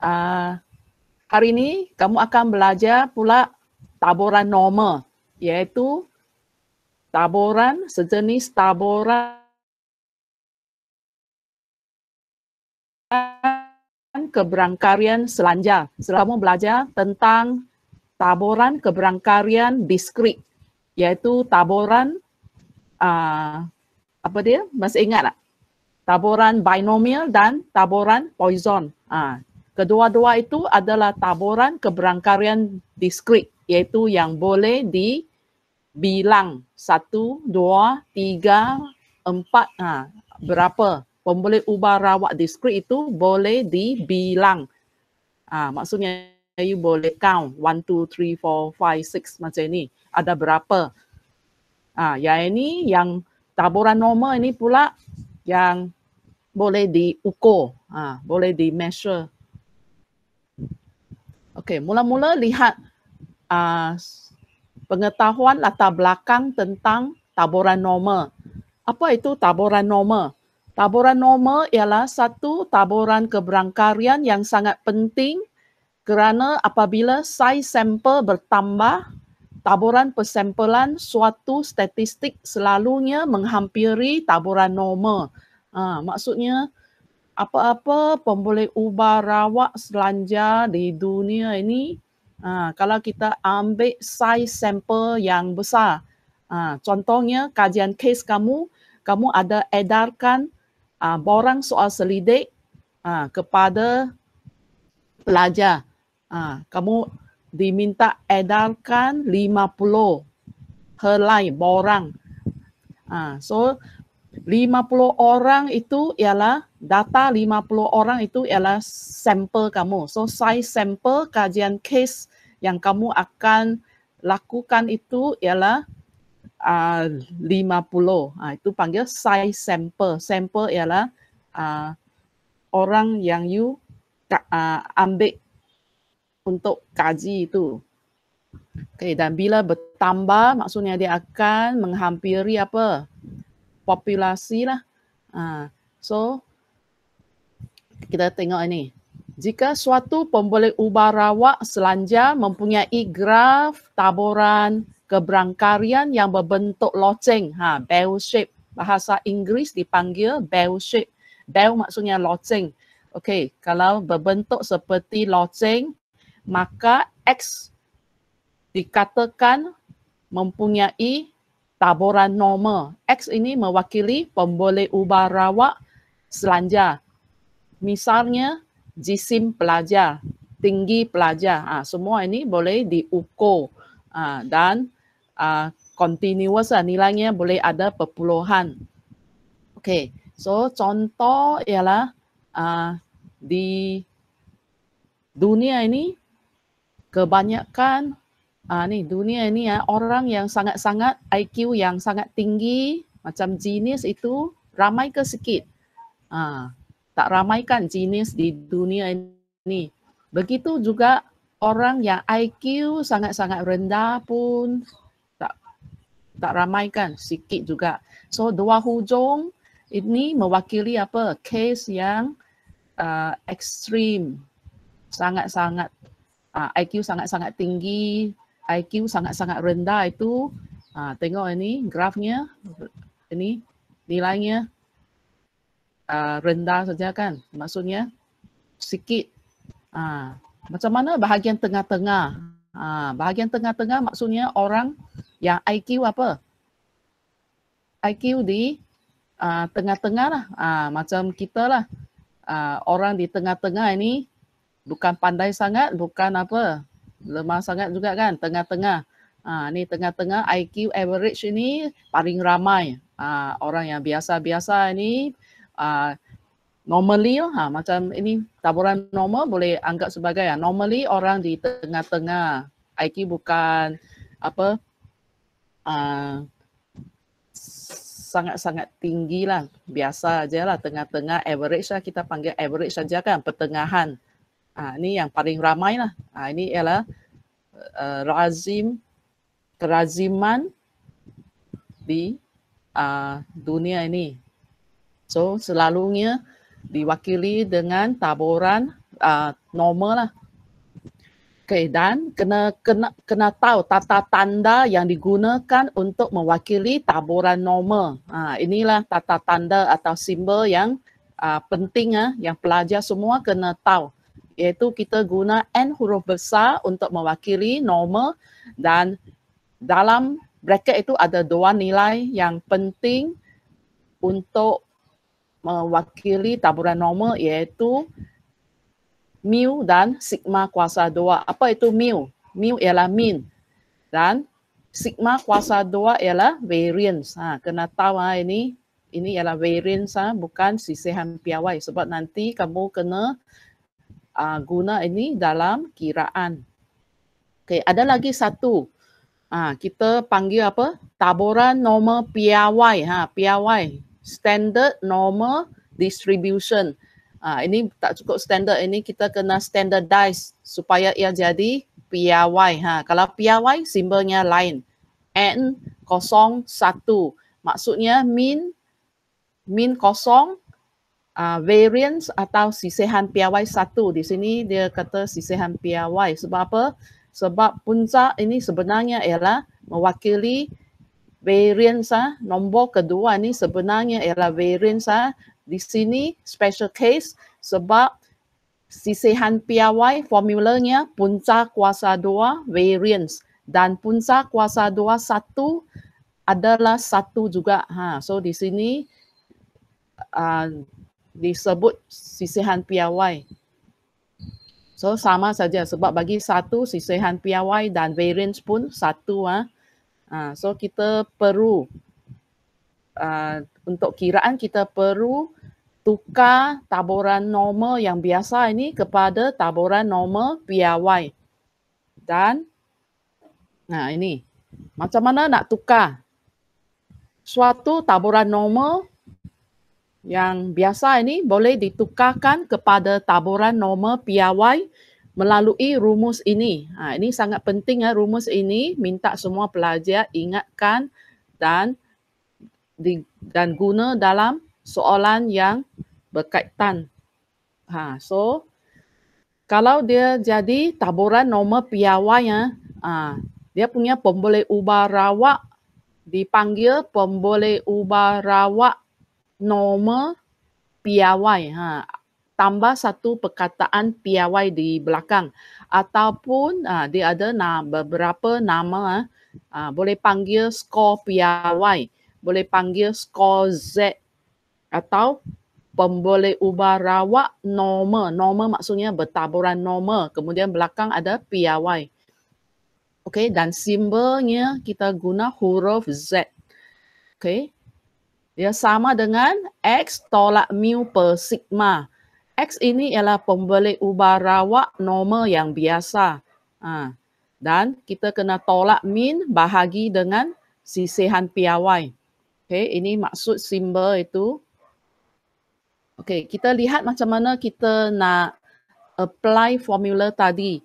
Ah, hari ini kamu akan belajar pula taburan normal iaitu taburan sejenis taburan keberangkarian selanjang. Setelah kamu belajar tentang taburan keberangkarian diskrit, yaitu taburan uh, ah, apa dia? Masih ingat tak? Taburan binomial dan taburan poison. Uh, Kedua-dua itu adalah taburan keberangkarian diskrit iaitu yang boleh dibilang satu, dua, tiga, empat, ha, berapa. Pemboleh ubah rawat diskrit itu boleh dibilang. Ha, maksudnya you boleh count one, two, three, four, five, six macam ini. Ada berapa. Ha, yang ini yang taburan normal ini pula yang boleh diukur, ha, boleh di measure. Okey, mula-mula lihat uh, pengetahuan latar belakang tentang taburan normal. Apa itu taburan normal? Taburan normal ialah satu taburan keberangkarian yang sangat penting kerana apabila saiz sampel bertambah, taburan persampelan suatu statistik selalunya menghampiri taburan normal. Uh, maksudnya, apa-apa pun boleh ubah rawak selanja di dunia ini ha, kalau kita ambil size sampel yang besar. Ha, contohnya kajian case kamu, kamu ada edarkan ha, borang soal selidik ha, kepada pelajar. Ha, kamu diminta edarkan 50 helai borang. Ha, so 50 orang itu ialah data 50 orang itu ialah sampel kamu. So size sampel kajian case yang kamu akan lakukan itu ialah uh, 50. Uh, itu panggil size sampel. Sampel ialah uh, orang yang you uh, ambil untuk kaji itu. Okay, dan bila bertambah maksudnya dia akan menghampiri apa? Populasi lah. Uh, so kita tengok ini. Jika suatu pemboleh ubah rawak selanja mempunyai graf taburan keberangkarian yang berbentuk loceng, ha, bell shape. Bahasa Inggeris dipanggil bell shape. Bell maksudnya loceng. Okey, kalau berbentuk seperti loceng, maka X dikatakan mempunyai taburan normal. X ini mewakili pemboleh ubah rawak selanja misalnya jisim pelajar, tinggi pelajar, ha, semua ini boleh diukur ha, dan ha, continuous lah, nilainya boleh ada perpuluhan. Okay, so contoh ialah ha, di dunia ini kebanyakan ha, ni dunia ini ya, orang yang sangat-sangat IQ yang sangat tinggi macam genius itu ramai ke sikit. Ha, tak ramaikan jenis di dunia ini. Begitu juga orang yang IQ sangat-sangat rendah pun tak tak ramaikan, sikit juga. So dua hujung ini mewakili apa? Case yang uh, ekstrim, sangat-sangat uh, IQ sangat-sangat tinggi, IQ sangat-sangat rendah itu. Uh, tengok ini grafnya, ini nilainya uh, rendah saja kan maksudnya sikit uh, macam mana bahagian tengah-tengah uh, bahagian tengah-tengah maksudnya orang yang IQ apa IQ di uh, tengah-tengah lah uh, macam kita lah uh, orang di tengah-tengah ini bukan pandai sangat bukan apa lemah sangat juga kan tengah-tengah Ha, ni tengah-tengah IQ average ini paling ramai ha, orang yang biasa-biasa ini uh, normally lah, ha, macam ini taburan normal boleh anggap sebagai ya. normally orang di tengah-tengah IQ bukan apa uh, sangat-sangat tinggi lah. Biasa aja lah tengah-tengah average lah kita panggil average saja kan pertengahan. Uh, ini yang paling ramai lah. Uh, ini ialah uh, razim keraziman di uh, dunia ini So selalunya diwakili dengan taburan uh, normal lah. Okay, dan kena kena kena tahu tata tanda yang digunakan untuk mewakili taburan normal. Uh, inilah tata tanda atau simbol yang uh, penting uh, yang pelajar semua kena tahu. Iaitu kita guna N huruf besar untuk mewakili normal dan dalam bracket itu ada dua nilai yang penting untuk mewakili taburan normal iaitu mu dan sigma kuasa 2. Apa itu mu? Mu ialah mean dan sigma kuasa 2 ialah variance. Ha, kena tahu ha, ini ini ialah variance ha, bukan sisihan piawai sebab nanti kamu kena uh, guna ini dalam kiraan. Okay, ada lagi satu. Ha, kita panggil apa? Taburan normal piawai. Ha, piawai standard normal distribution. Ah ini tak cukup standard ini kita kena standardize supaya ia jadi piawai. ha. Kalau piawai simbolnya lain. N kosong satu. Maksudnya mean mean kosong uh, variance atau sisihan piawai satu. Di sini dia kata sisihan piawai. Sebab apa? Sebab punca ini sebenarnya ialah mewakili variance ah, nombor kedua ni sebenarnya ialah variance ah, di sini special case sebab sisihan piawai formulanya punca kuasa dua variance dan punca kuasa dua satu adalah satu juga ha so di sini uh, disebut sisihan piawai so sama saja sebab bagi satu sisihan piawai dan variance pun satu ah ha. Uh, so kita perlu uh, untuk kiraan kita perlu tukar taburan normal yang biasa ini kepada taburan normal piawai Dan nah ha, ini macam mana nak tukar suatu taburan normal yang biasa ini boleh ditukarkan kepada taburan normal piawai melalui rumus ini. Ha, ini sangat penting ya rumus ini minta semua pelajar ingatkan dan di, dan guna dalam soalan yang berkaitan. Ha, so kalau dia jadi taburan nomor piawai ya, ha, dia punya pemboleh ubah rawak dipanggil pemboleh ubah rawak nomor piawai. Ha, tambah satu perkataan piawai di belakang ataupun uh, dia ada na- beberapa nama uh, boleh panggil skor piawai boleh panggil skor Z atau pemboleh ubah rawak normal normal maksudnya bertaburan normal kemudian belakang ada piawai okey dan simbolnya kita guna huruf Z okey dia sama dengan X tolak mu per sigma. X ini ialah pembeli ubah rawak normal yang biasa. Ha. Dan kita kena tolak min bahagi dengan sisihan piawai. Okay, ini maksud simbol itu. Okay, kita lihat macam mana kita nak apply formula tadi.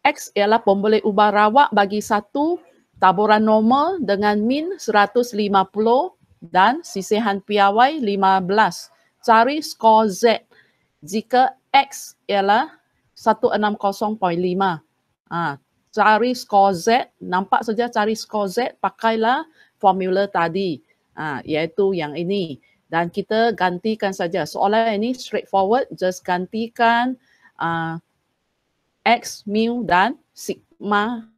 X ialah pembeli ubah rawak bagi satu taburan normal dengan min 150 dan sisihan piawai 15. Cari skor Z jika X ialah 160.5. Ha, cari skor Z, nampak saja cari skor Z, pakailah formula tadi. Ha, iaitu yang ini. Dan kita gantikan saja. Soalan ini straightforward, just gantikan uh, X, mu dan sigma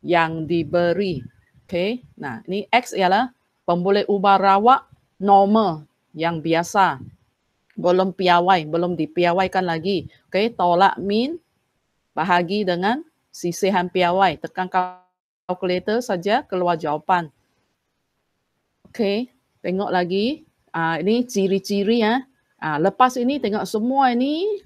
yang diberi. Okay. Nah, ini X ialah pemboleh ubah rawak normal yang biasa belum piawai, belum dipiawaikan lagi. Okay, tolak min bahagi dengan sisihan piawai. Tekan kalkulator saja keluar jawapan. Okay, tengok lagi. Uh, ini ciri-ciri ya. Uh, lepas ini tengok semua ini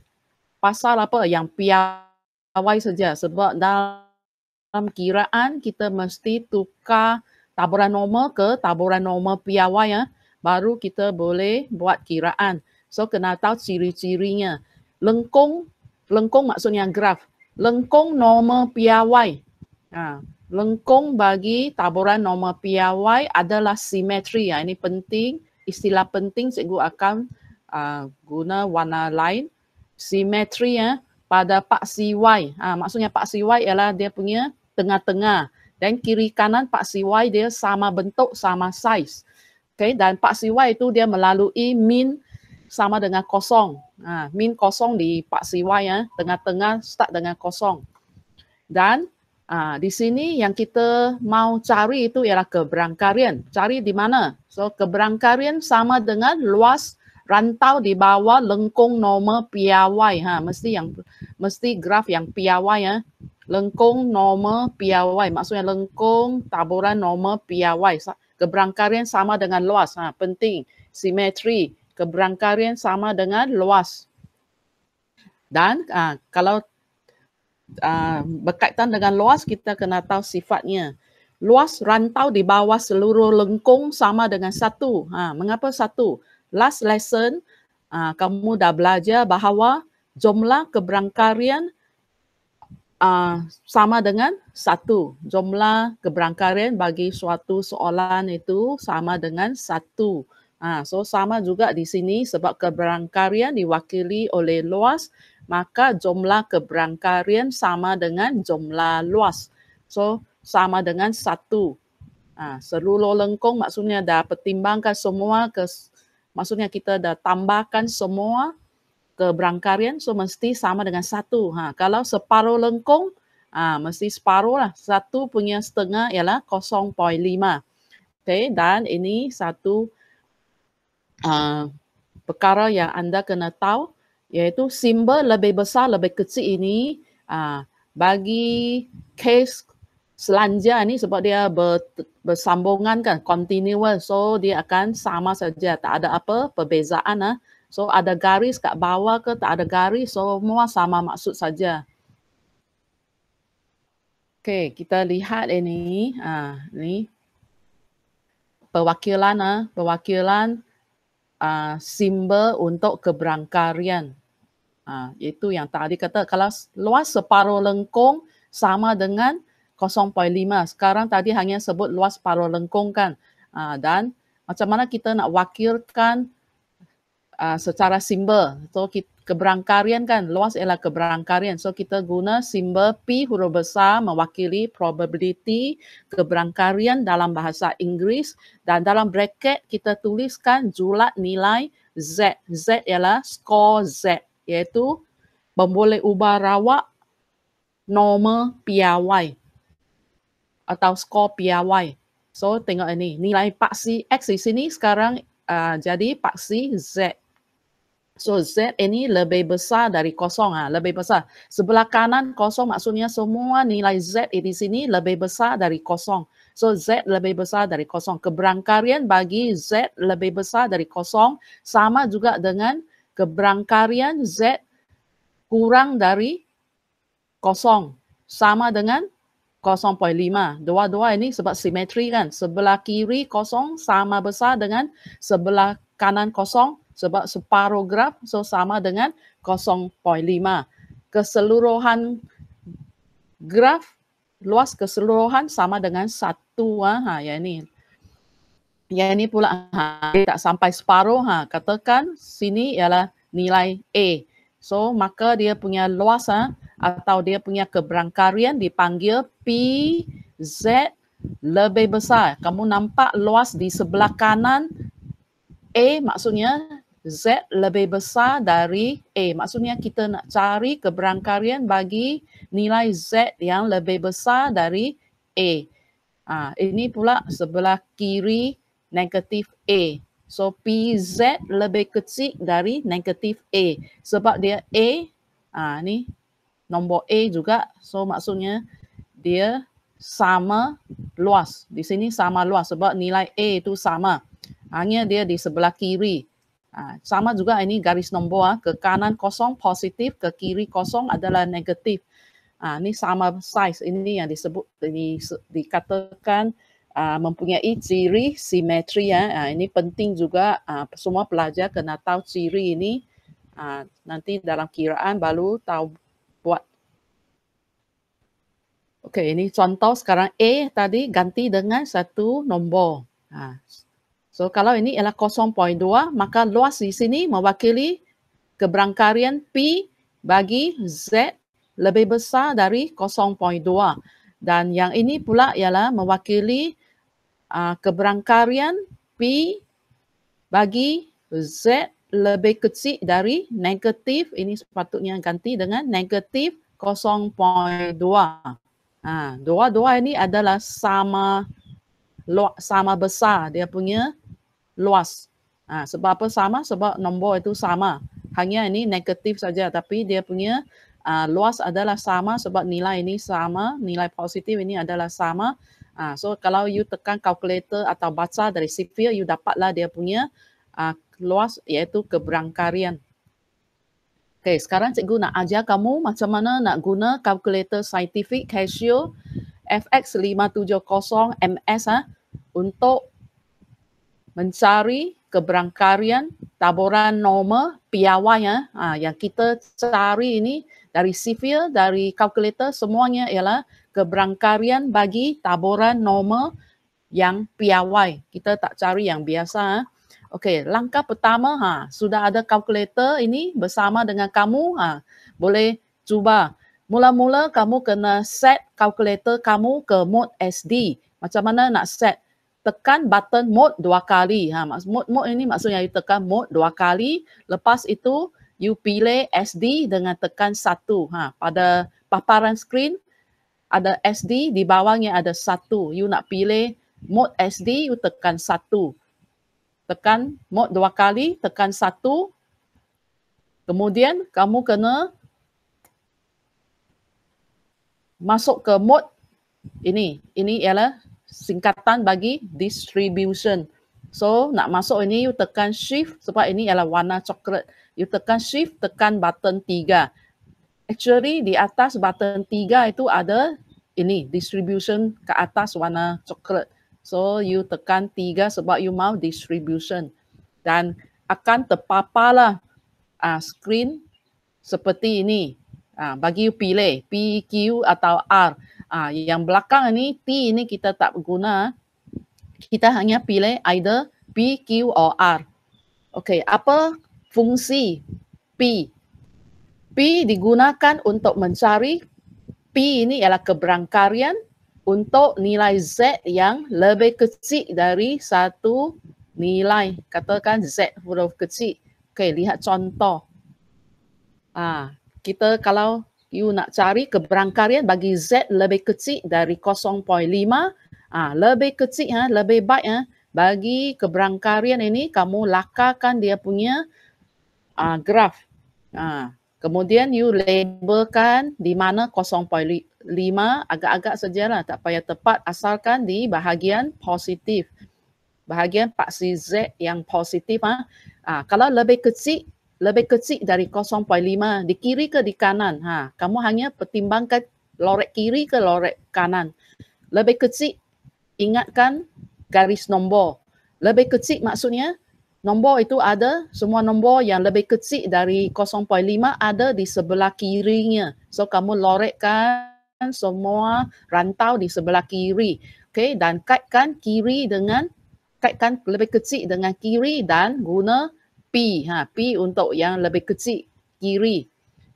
pasal apa yang piawai saja. Sebab dalam kiraan kita mesti tukar taburan normal ke taburan normal piawai ya. Baru kita boleh buat kiraan. So kena tahu ciri-cirinya. Lengkung, lengkung maksudnya graf. Lengkung normal PRY. Ha. Lengkung bagi taburan normal PRY adalah simetri. Ya. Ini penting, istilah penting cikgu akan uh, guna warna lain. Simetri ya, pada pak CY. Ha, maksudnya pak CY ialah dia punya tengah-tengah. Dan kiri kanan pak CY dia sama bentuk, sama size. Okay, dan pak CY itu dia melalui min sama dengan kosong. Ha, min kosong di Pak Siwa ya, ha, tengah-tengah start dengan kosong. Dan ha, di sini yang kita mau cari itu ialah keberangkarian. Cari di mana? So keberangkarian sama dengan luas rantau di bawah lengkung norma piawai. Ha, mesti yang mesti graf yang piawai ya. Lengkung norma piawai. Maksudnya lengkung taburan norma piawai. Keberangkarian sama dengan luas. Ha, penting. Simetri. Simetri keberangkarian sama dengan luas. Dan uh, kalau uh, berkaitan dengan luas, kita kena tahu sifatnya. Luas rantau di bawah seluruh lengkung sama dengan satu. Ha, mengapa satu? Last lesson, uh, kamu dah belajar bahawa jumlah keberangkarian uh, sama dengan satu. Jumlah keberangkarian bagi suatu soalan itu sama dengan satu. Satu. Ah, ha, so sama juga di sini sebab keberangkarian diwakili oleh luas, maka jumlah keberangkarian sama dengan jumlah luas. So sama dengan satu. Ah, ha, seluruh lengkung maksudnya dah pertimbangkan semua ke, maksudnya kita dah tambahkan semua keberangkarian, so mesti sama dengan satu. Ha, kalau separuh lengkung, ah, ha, mesti separuh lah. Satu punya setengah ialah 0.5. Okay, dan ini satu Ah, perkara yang anda kena tahu iaitu simbol lebih besar lebih kecil ini uh, bagi kes selanjutnya ini sebab dia ber, bersambungan kan continuous so dia akan sama saja tak ada apa perbezaan uh. so ada garis kat bawah ke tak ada garis so semua sama maksud saja Okay, kita lihat ini, ah, ini perwakilan, ah, perwakilan uh, simbol untuk keberangkarian. Uh, itu yang tadi kata kalau luas separuh lengkung sama dengan 0.5. Sekarang tadi hanya sebut luas separuh lengkung kan. Uh, dan macam mana kita nak wakilkan uh, secara simbol. So keberangkarian kan luas ialah keberangkarian. So kita guna simbol P huruf besar mewakili probability keberangkarian dalam bahasa Inggeris dan dalam bracket kita tuliskan julat nilai Z. Z ialah score Z iaitu pemboleh ubah rawak normal piawai atau skor piawai. So tengok ini, nilai paksi X di sini sekarang uh, jadi paksi Z. Uh, So Z ini lebih besar dari kosong. ah Lebih besar. Sebelah kanan kosong maksudnya semua nilai Z di sini lebih besar dari kosong. So Z lebih besar dari kosong. Keberangkarian bagi Z lebih besar dari kosong sama juga dengan keberangkarian Z kurang dari kosong. Sama dengan 0.5. Dua-dua ini sebab simetri kan. Sebelah kiri kosong sama besar dengan sebelah kanan kosong sebab separuh graf so sama dengan 0.5. Keseluruhan graf luas keseluruhan sama dengan 1 ah, ha ya ni. ya ini pula ha, tak sampai separuh ha katakan sini ialah nilai A. So maka dia punya luas ha, atau dia punya keberangkarian dipanggil z lebih besar. Kamu nampak luas di sebelah kanan A maksudnya Z lebih besar dari A. Maksudnya kita nak cari keberangkarian bagi nilai Z yang lebih besar dari A. Ha, ini pula sebelah kiri negatif A. So PZ lebih kecil dari negatif A. Sebab dia A, ha, ni nombor A juga. So maksudnya dia sama luas. Di sini sama luas sebab nilai A itu sama. Hanya dia di sebelah kiri. Ah, sama juga ini garis nombor ah, ke kanan kosong positif ke kiri kosong adalah negatif Ah, ini sama size ini yang disebut di, dikatakan ah, mempunyai ciri simetri ya. Ah, ini penting juga ah, semua pelajar kena tahu ciri ini ah, nanti dalam kiraan baru tahu buat. Okey, ini contoh sekarang A tadi ganti dengan satu nombor. Ah, So kalau ini ialah 0.2, maka luas di sini mewakili keberangkarian P bagi Z lebih besar dari 0.2. Dan yang ini pula ialah mewakili uh, keberangkarian P bagi Z lebih kecil dari negatif, ini sepatutnya ganti dengan negatif 0.2. Ha, dua-dua ini adalah sama sama besar dia punya luas. Ha, sebab apa sama? Sebab nombor itu sama. Hanya ini negatif saja tapi dia punya uh, luas adalah sama sebab nilai ini sama, nilai positif ini adalah sama. Ha, so kalau you tekan kalkulator atau baca dari sifir, you dapatlah dia punya uh, luas iaitu keberangkarian. Okay, sekarang cikgu nak ajar kamu macam mana nak guna kalkulator scientific Casio FX570 MS ha, untuk mencari keberangkarian taburan normal piawai ya, yang kita cari ini dari sifil, dari kalkulator semuanya ialah keberangkarian bagi taburan normal yang piawai. Kita tak cari yang biasa. Ya. Okey, langkah pertama ha, sudah ada kalkulator ini bersama dengan kamu. Ha, boleh cuba. Mula-mula kamu kena set kalkulator kamu ke mode SD. Macam mana nak set? tekan button mode dua kali. Ha, mak, mode, mode ini maksudnya you tekan mode dua kali. Lepas itu, you pilih SD dengan tekan satu. Ha, pada paparan screen, ada SD di bawahnya ada satu. You nak pilih mode SD, you tekan satu. Tekan mode dua kali, tekan satu. Kemudian kamu kena masuk ke mode ini. Ini ialah singkatan bagi distribution. So nak masuk ini you tekan shift sebab ini ialah warna coklat. You tekan shift tekan button 3. Actually di atas button 3 itu ada ini distribution ke atas warna coklat. So you tekan 3 sebab you mau distribution dan akan terpaparlah uh, screen seperti ini. uh, bagi you pilih Q atau R. Ah, ha, yang belakang ni P ni kita tak guna. Kita hanya pilih either P, Q or R. Okay, apa fungsi P? P digunakan untuk mencari P ini ialah keberangkarian untuk nilai Z yang lebih kecil dari satu nilai. Katakan Z huruf kecil. Okay, lihat contoh. Ah, kita kalau you nak cari keberangkarian bagi Z lebih kecil dari 0.5, ah lebih kecil, ha, lebih baik ha, bagi keberangkarian ini, kamu lakarkan dia punya ah, graf. Ah, kemudian you labelkan di mana 0.5, agak-agak sejarah, tak payah tepat, asalkan di bahagian positif. Bahagian paksi Z yang positif. Ha. Ah, kalau lebih kecil, lebih kecil dari 0.5 di kiri ke di kanan ha kamu hanya pertimbangkan lorek kiri ke lorek kanan lebih kecil ingatkan garis nombor lebih kecil maksudnya nombor itu ada semua nombor yang lebih kecil dari 0.5 ada di sebelah kirinya so kamu lorekkan semua rantau di sebelah kiri okey dan kaitkan kiri dengan kaitkan lebih kecil dengan kiri dan guna P ha P untuk yang lebih kecil kiri.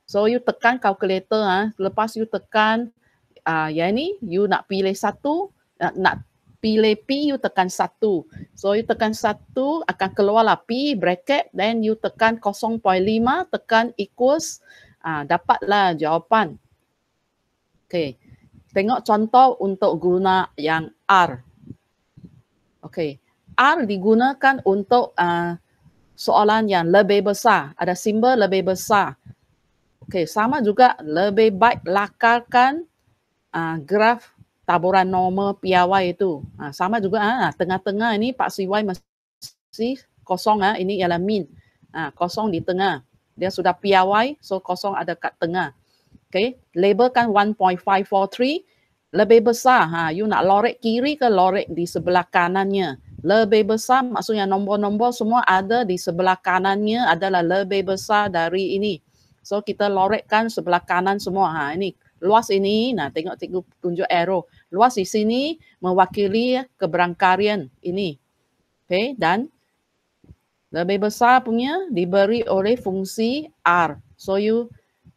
So you tekan kalkulator, ah ha. lepas you tekan ah uh, yang ni you nak pilih satu nak, nak pilih P you tekan satu. So you tekan satu akan keluarlah P bracket then you tekan 0.5 tekan equals ah uh, dapatlah jawapan. Okay. Tengok contoh untuk guna yang R. Okay. R digunakan untuk ah uh, soalan yang lebih besar, ada simbol lebih besar. Okey, sama juga lebih baik lakarkan uh, graf taburan normal piawai itu. Uh, sama juga uh, tengah-tengah ini Pak Siwai masih kosong, uh, ini ialah min. Uh, kosong di tengah. Dia sudah piawai, so kosong ada kat tengah. Okey, labelkan 1.543. Lebih besar, ha, you nak lorek kiri ke lorek di sebelah kanannya lebih besar maksudnya nombor-nombor semua ada di sebelah kanannya adalah lebih besar dari ini. So kita lorekkan sebelah kanan semua. Ha, ini luas ini, nah tengok tengok tunjuk arrow. Luas di sini mewakili keberangkarian ini. Okay, dan lebih besar punya diberi oleh fungsi R. So you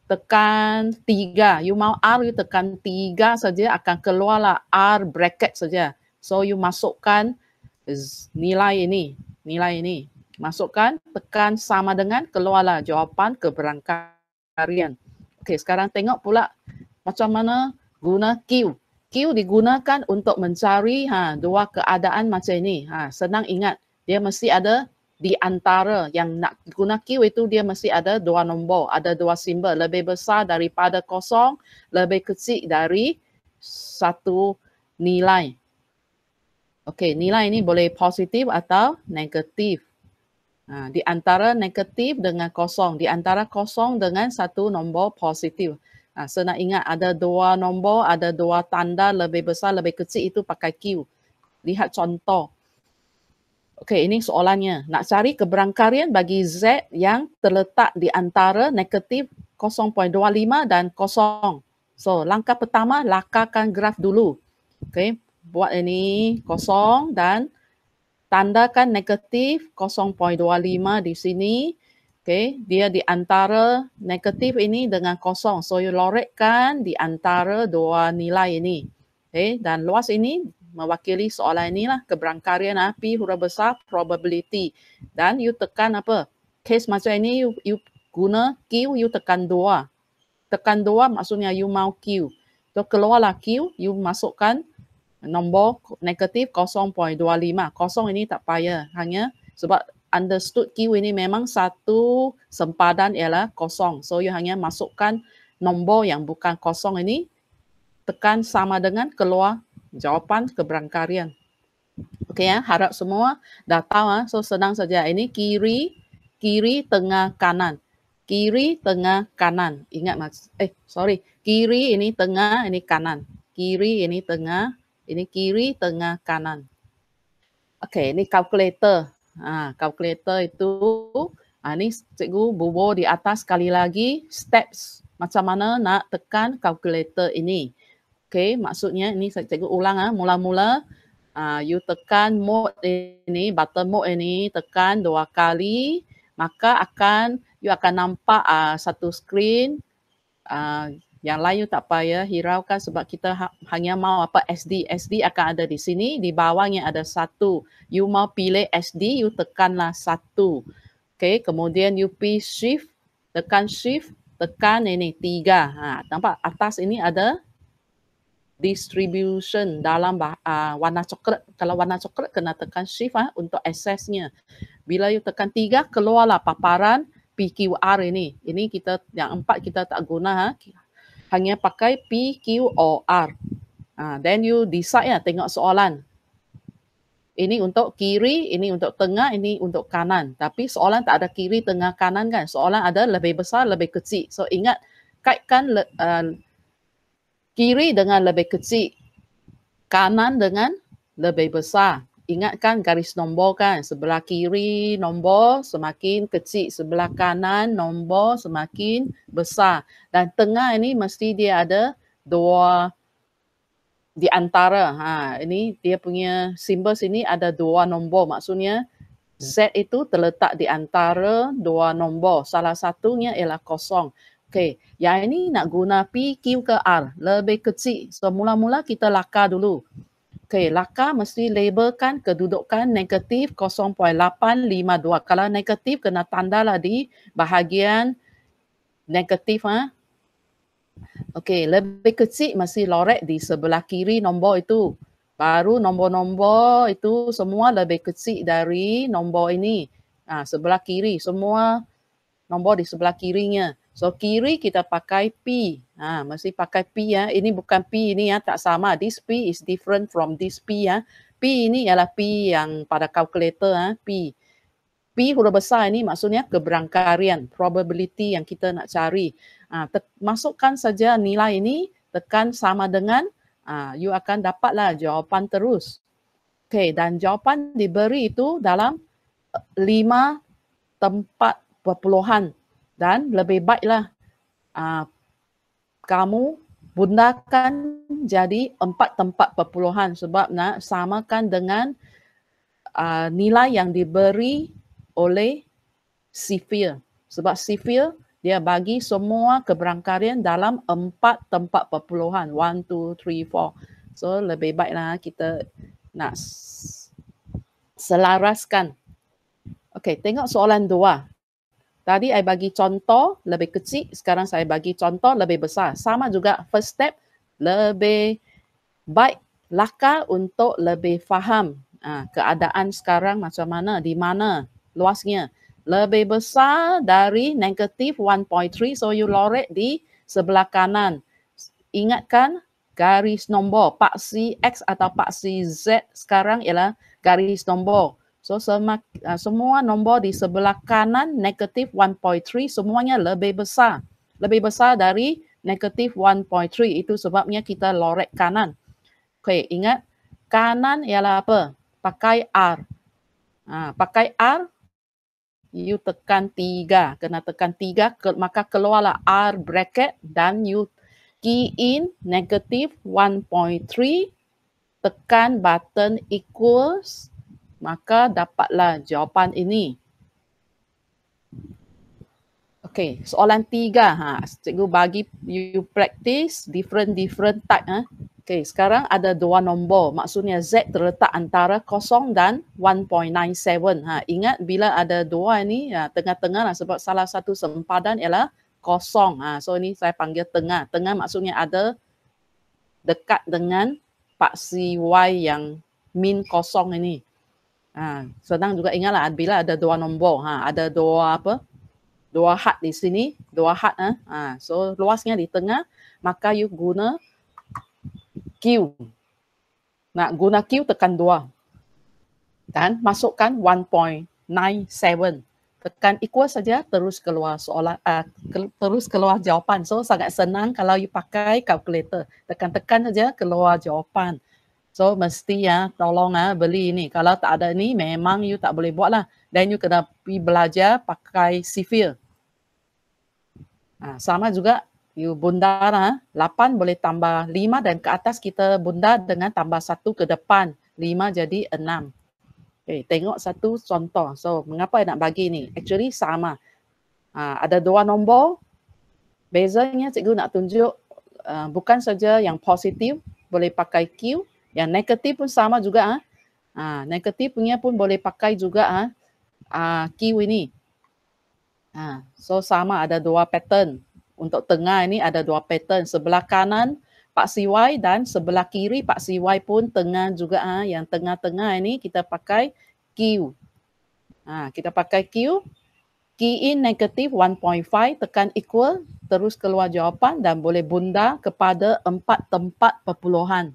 tekan tiga. You mau R, you tekan tiga saja akan keluarlah R bracket saja. So you masukkan nilai ini, nilai ini. Masukkan, tekan sama dengan, keluarlah jawapan keberangkarian. Okey, sekarang tengok pula macam mana guna Q. Q digunakan untuk mencari ha, dua keadaan macam ini. Ha, senang ingat, dia mesti ada di antara yang nak guna Q itu dia mesti ada dua nombor, ada dua simbol. Lebih besar daripada kosong, lebih kecil dari satu nilai. Okey, nilai ini boleh positif atau negatif. Ha, di antara negatif dengan kosong, di antara kosong dengan satu nombor positif. Ha, Senang so ingat ada dua nombor, ada dua tanda lebih besar, lebih kecil itu pakai Q. Lihat contoh. Okey, ini soalannya. Nak cari keberangkarian bagi Z yang terletak di antara negatif 0.25 dan kosong. So, langkah pertama, lakarkan graf dulu. Okey buat ini kosong dan tandakan negatif 0.25 di sini. Okay, dia di antara negatif ini dengan kosong. So, you lorekkan di antara dua nilai ini. Okay, dan luas ini mewakili soalan ini inilah keberangkarian P huruf besar probability. Dan you tekan apa? Case macam ini, you, you guna Q, you tekan dua. Tekan dua maksudnya you mau Q. So, keluarlah Q, you masukkan nombor negatif 0.25. Kosong ini tak payah. Hanya sebab understood key ini memang satu sempadan ialah kosong. So you hanya masukkan nombor yang bukan kosong ini tekan sama dengan keluar jawapan keberangkarian. Okey ya, harap semua dah tahu. Ya. So senang saja ini kiri, kiri, tengah, kanan. Kiri, tengah, kanan. Ingat mas, eh sorry. Kiri ini tengah, ini kanan. Kiri ini tengah, ini kiri, tengah, kanan. Okey, ini kalkulator. Ha, kalkulator itu, ha, ini cikgu bubo di atas sekali lagi. Steps, macam mana nak tekan kalkulator ini. Okey, maksudnya ini cikgu ulang. Ha. Mula-mula, ha, you tekan mode ini, button mode ini, tekan dua kali. Maka akan, you akan nampak ha, satu screen. Uh, yang lain you tak payah hiraukan sebab kita ha-, hanya mau apa SD. SD akan ada di sini, di bawahnya ada satu. You mau pilih SD, you tekanlah satu. Okay, kemudian you pilih shift, tekan shift, tekan ini tiga. Ha, nampak atas ini ada distribution dalam bah- uh, warna coklat. Kalau warna coklat kena tekan shift ha, untuk aksesnya. Bila you tekan tiga, keluarlah paparan PQR ini. Ini kita yang empat kita tak guna. Ha hanya pakai P, Q, O, R. Uh, then you decide ya, tengok soalan. Ini untuk kiri, ini untuk tengah, ini untuk kanan. Tapi soalan tak ada kiri, tengah, kanan kan? Soalan ada lebih besar, lebih kecil. So ingat, kaitkan uh, kiri dengan lebih kecil. Kanan dengan lebih besar. Ingat kan garis nombor kan sebelah kiri nombor semakin kecil sebelah kanan nombor semakin besar dan tengah ini mesti dia ada dua di antara ha ini dia punya simbol sini ada dua nombor maksudnya ya. Z itu terletak di antara dua nombor salah satunya ialah kosong okay yang ini nak guna P, Q ke R. Lebih kecil. So, mula-mula kita lakar dulu. Okay, laka mesti labelkan kedudukan negatif 0.852. Kalau negatif, kena tanda lah di bahagian negatif. Ha? Okay, lebih kecil mesti lorek di sebelah kiri nombor itu. Baru nombor-nombor itu semua lebih kecil dari nombor ini. Ha, sebelah kiri, semua nombor di sebelah kirinya. So kiri kita pakai P. Ha, mesti pakai P ya. Ini bukan P ini ya. Tak sama. This P is different from this P ya. P ini ialah P yang pada kalkulator ha, P. P huruf besar ini maksudnya keberangkarian. Probability yang kita nak cari. Ha, masukkan saja nilai ini. Tekan sama dengan. Ha, you akan dapatlah jawapan terus. Okay. Dan jawapan diberi itu dalam eh, lima tempat perpuluhan dan lebih baiklah uh, kamu bundakan jadi empat tempat perpuluhan sebab nak samakan dengan uh, nilai yang diberi oleh sifir. Sebab sifir dia bagi semua keberangkarian dalam empat tempat perpuluhan. One, two, three, four. So lebih baiklah kita nak selaraskan. Okey, tengok soalan dua. Tadi saya bagi contoh lebih kecil, sekarang saya bagi contoh lebih besar. Sama juga first step, lebih baik lakar untuk lebih faham uh, keadaan sekarang macam mana, di mana luasnya. Lebih besar dari negatif 1.3, so you lorek di sebelah kanan. Ingatkan garis nombor, paksi X atau paksi Z sekarang ialah garis nombor. So sema, uh, semua nombor di sebelah kanan negatif 1.3 semuanya lebih besar. Lebih besar dari negatif 1.3 itu sebabnya kita lorek kanan. Okay ingat kanan ialah apa? Pakai R. Uh, pakai R, you tekan 3. Kena tekan 3, ke, maka keluarlah R bracket dan you key in negatif 1.3 tekan button equals maka dapatlah jawapan ini. Okey, soalan tiga. Ha. Cikgu bagi you practice different-different type. Ha. Okey, sekarang ada dua nombor. Maksudnya Z terletak antara kosong dan 1.97. Ha. Ingat bila ada dua ini ha, ya, tengah-tengah lah, sebab salah satu sempadan ialah kosong. Ha. So ini saya panggil tengah. Tengah maksudnya ada dekat dengan paksi Y yang min kosong ini. Ha, senang juga ingatlah bila ada dua nombor, ha, ada dua apa? Dua hat di sini, dua hat. Ha, ha. So luasnya di tengah, maka you guna Q. Nak guna Q tekan dua. Dan masukkan 1.97. Tekan equal saja terus keluar soalan. uh, ah, ke, terus keluar jawapan. So sangat senang kalau you pakai calculator. Tekan-tekan saja keluar jawapan. 1.97. So mesti ya tolong ya beli ini. Kalau tak ada ini memang you tak boleh buat lah. Dan you kena pergi belajar pakai sifil. Ha, sama juga you bunda lah. Ha? 8 boleh tambah 5 dan ke atas kita bunda dengan tambah 1 ke depan. 5 jadi 6. Okay, eh, tengok satu contoh. So mengapa nak bagi ini? Actually sama. Ha, ada dua nombor. Bezanya cikgu nak tunjuk uh, bukan saja yang positif boleh pakai Q yang negatif pun sama juga. Ah, ha? ha, negatif punya pun boleh pakai juga. Ah, ha? Ah, ha, key ini. Ha, so sama ada dua pattern. Untuk tengah ini ada dua pattern. Sebelah kanan Pak Siwai dan sebelah kiri Pak Siwai pun tengah juga. Ah, ha? yang tengah-tengah ini kita pakai Q. Ha, kita pakai Q. Key in negatif 1.5 tekan equal terus keluar jawapan dan boleh bunda kepada empat tempat perpuluhan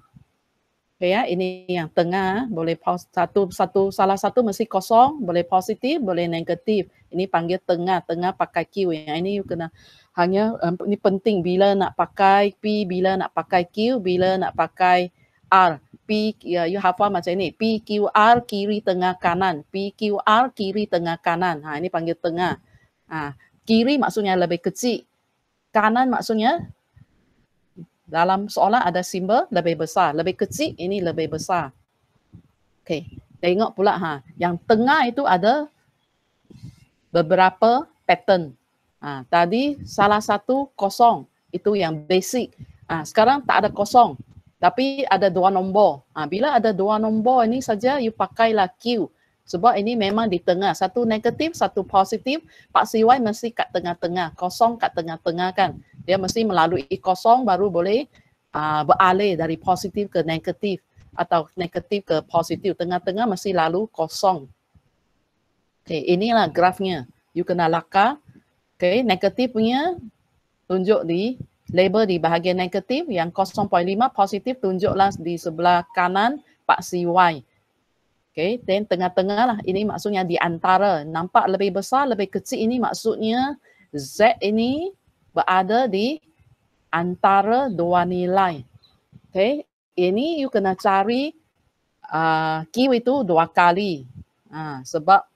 ya ini yang tengah boleh satu satu salah satu mesti kosong boleh positif boleh negatif ini panggil tengah tengah pakai Q yang ini kena hanya um, ini penting bila nak pakai P bila nak pakai Q bila nak pakai R P ya you have hafal macam ini P Q R kiri tengah kanan P Q R kiri tengah kanan ha ini panggil tengah ha, kiri maksudnya lebih kecil kanan maksudnya dalam soalan ada simbol lebih besar, lebih kecil ini lebih besar. Okey, tengok pula ha, yang tengah itu ada beberapa pattern. Ha, tadi salah satu kosong itu yang basic. Ha, sekarang tak ada kosong, tapi ada dua nombor. Ha, bila ada dua nombor ini saja, you pakailah Q. Sebab ini memang di tengah. Satu negatif, satu positif. Paksi Y mesti kat tengah-tengah. Kosong kat tengah-tengah kan dia mesti melalui kosong baru boleh uh, beralih dari positif ke negatif atau negatif ke positif tengah-tengah mesti lalu kosong. Okay, inilah grafnya. You kena laka. Okey, negatif punya tunjuk di label di bahagian negatif yang 0.5 positif tunjuklah di sebelah kanan pak CY. Okay, then tengah-tengah lah ini maksudnya di antara nampak lebih besar lebih kecil ini maksudnya Z ini berada di antara dua nilai. Okay. Ini you kena cari uh, Q itu dua kali. Uh, sebab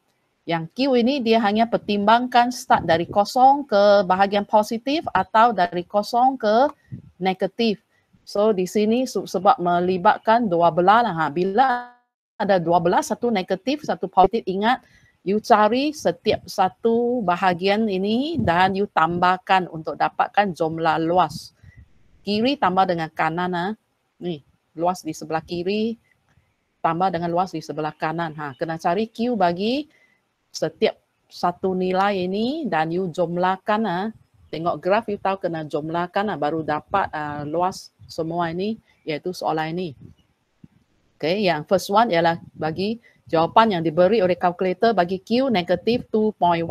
yang Q ini dia hanya pertimbangkan start dari kosong ke bahagian positif atau dari kosong ke negatif. So di sini sebab melibatkan dua belah lah. Ha. Bila ada dua belah, satu negatif, satu positif, ingat you cari setiap satu bahagian ini dan you tambahkan untuk dapatkan jumlah luas. Kiri tambah dengan kanan. Ha. Ni, luas di sebelah kiri tambah dengan luas di sebelah kanan. Ha. Kena cari Q bagi setiap satu nilai ini dan you jumlahkan. Ha. Tengok graf, you tahu kena jumlahkan ha. baru dapat uh, luas semua ini iaitu soalan ini. Okay, yang first one ialah bagi Jawapan yang diberi oleh kalkulator bagi Q negatif 2.15.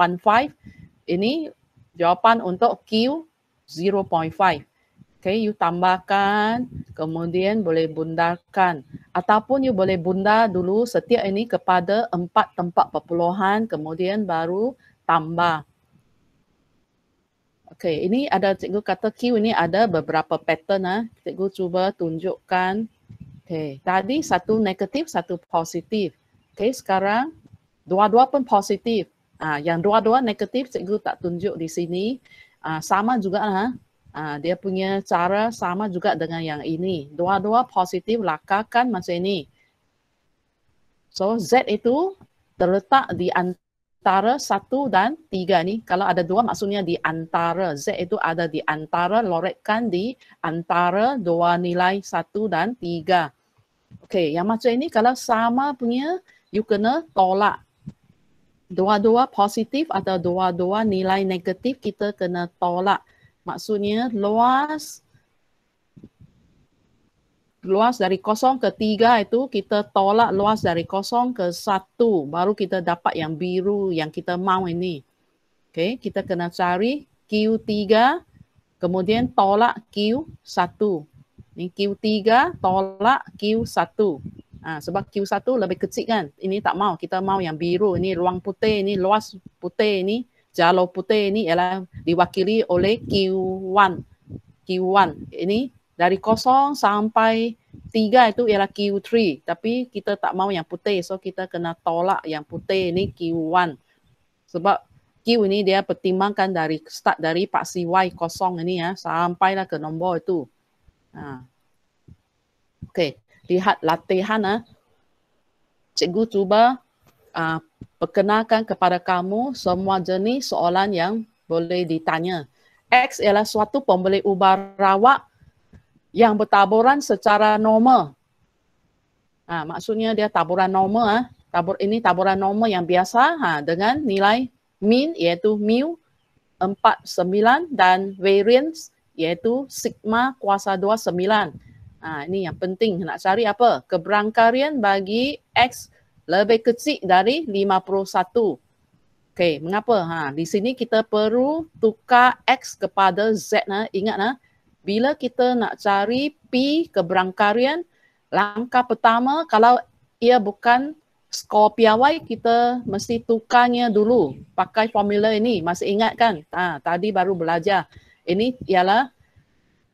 Ini jawapan untuk Q 0.5. Okay, you tambahkan, kemudian boleh bundarkan. Ataupun you boleh bundar dulu setiap ini kepada empat tempat perpuluhan, kemudian baru tambah. Okay, ini ada cikgu kata Q ini ada beberapa pattern. Ha. Cikgu cuba tunjukkan. Okay, tadi satu negatif, satu positif. Okay, sekarang dua-dua pun positif. Ah, yang dua-dua negatif cikgu tak tunjuk di sini. Ah, sama juga lah. Ah, dia punya cara sama juga dengan yang ini. Dua-dua positif lakakan macam ini. So Z itu terletak di antara satu dan tiga ni. Kalau ada dua maksudnya di antara. Z itu ada di antara, lorekkan di antara dua nilai satu dan tiga. Okay yang macam ini kalau sama punya you kena tolak dua-dua positif atau dua-dua nilai negatif kita kena tolak. Maksudnya luas luas dari kosong ke tiga itu kita tolak luas dari kosong ke satu baru kita dapat yang biru yang kita mau ini. Okay, kita kena cari Q3 kemudian tolak Q1. Ini Q3 tolak Q1. Ha, sebab Q1 lebih kecil kan. Ini tak mau. Kita mau yang biru. Ini ruang putih. Ini luas putih. Ini jalur putih. Ini ialah diwakili oleh Q1. Q1. Ini dari kosong sampai tiga itu ialah Q3. Tapi kita tak mau yang putih. So kita kena tolak yang putih ini Q1. Sebab Q ini dia pertimbangkan dari start dari paksi Y kosong ini ya. Sampailah ke nombor itu. Ha. Okay lihat latihan ah. Cikgu cuba ah, perkenalkan kepada kamu semua jenis soalan yang boleh ditanya. X ialah suatu pembeli ubah rawak yang bertaburan secara normal. Ah, maksudnya dia taburan normal ah. Tabur ini taburan normal yang biasa ha, dengan nilai min iaitu mu 49 dan variance iaitu sigma kuasa 29. Ha, ini yang penting nak cari apa? Keberangkarian bagi X lebih kecil dari 51. Okey, mengapa? Ha, di sini kita perlu tukar X kepada Z. Nah. Ha. Ingat, nah, ha, bila kita nak cari P keberangkarian, langkah pertama kalau ia bukan skor piawai, kita mesti tukarnya dulu pakai formula ini. Masih ingat kan? Ha, tadi baru belajar. Ini ialah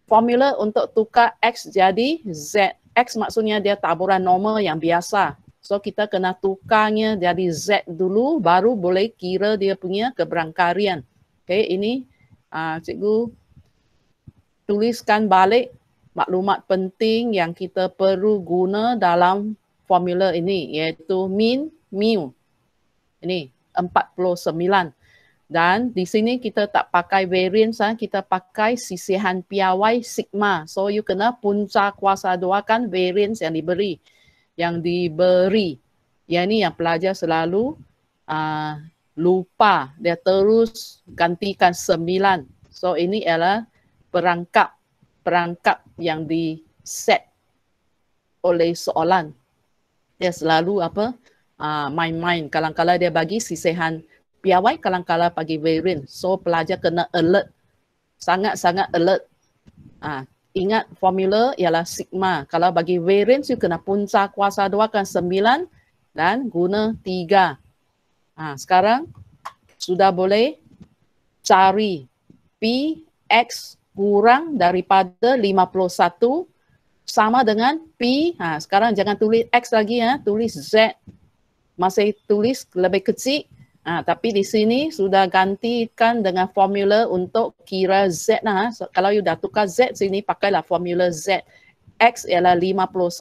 formula untuk tukar X jadi Z. X maksudnya dia taburan normal yang biasa. So kita kena tukarnya jadi Z dulu baru boleh kira dia punya keberangkarian. Okay, ini uh, cikgu tuliskan balik maklumat penting yang kita perlu guna dalam formula ini iaitu min mu. Ini 49. Dan di sini kita tak pakai variance, ha? Ah. kita pakai sisihan piawai sigma. So you kena punca kuasa dua kan variance yang diberi. Yang diberi. Yang ni yang pelajar selalu uh, lupa. Dia terus gantikan sembilan. So ini ialah perangkap. Perangkap yang di set oleh soalan. Dia selalu apa? Uh, main-main. Kalang-kalang dia bagi sisihan piawai piawai kalangkala pagi wearing. So pelajar kena alert. Sangat-sangat alert. Ah, ha, ingat formula ialah sigma. Kalau bagi wearing, you kena punca kuasa dua kan sembilan dan guna tiga. Ah, ha, sekarang sudah boleh cari p x kurang daripada lima puluh satu sama dengan P. Ha, sekarang jangan tulis X lagi ya, tulis Z. Masih tulis lebih kecil. Ha, tapi di sini sudah gantikan dengan formula untuk kira Z. Nah, ha. so, kalau you dah tukar Z sini, pakailah formula Z. X ialah 51,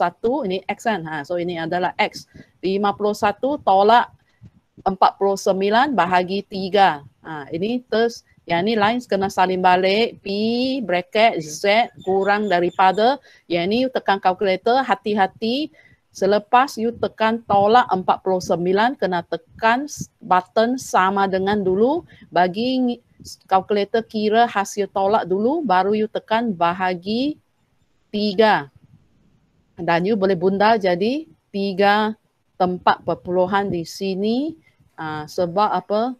ini X kan? Ha, so ini adalah X. 51 tolak 49 bahagi 3. Ha, ini terus, yang ini lain kena salin balik. P bracket Z kurang daripada, yang ini tekan kalkulator, hati-hati. Selepas you tekan tolak 49, kena tekan button sama dengan dulu bagi kalkulator kira hasil tolak dulu baru you tekan bahagi 3. Dan you boleh bunda jadi 3 tempat perpuluhan di sini uh, sebab apa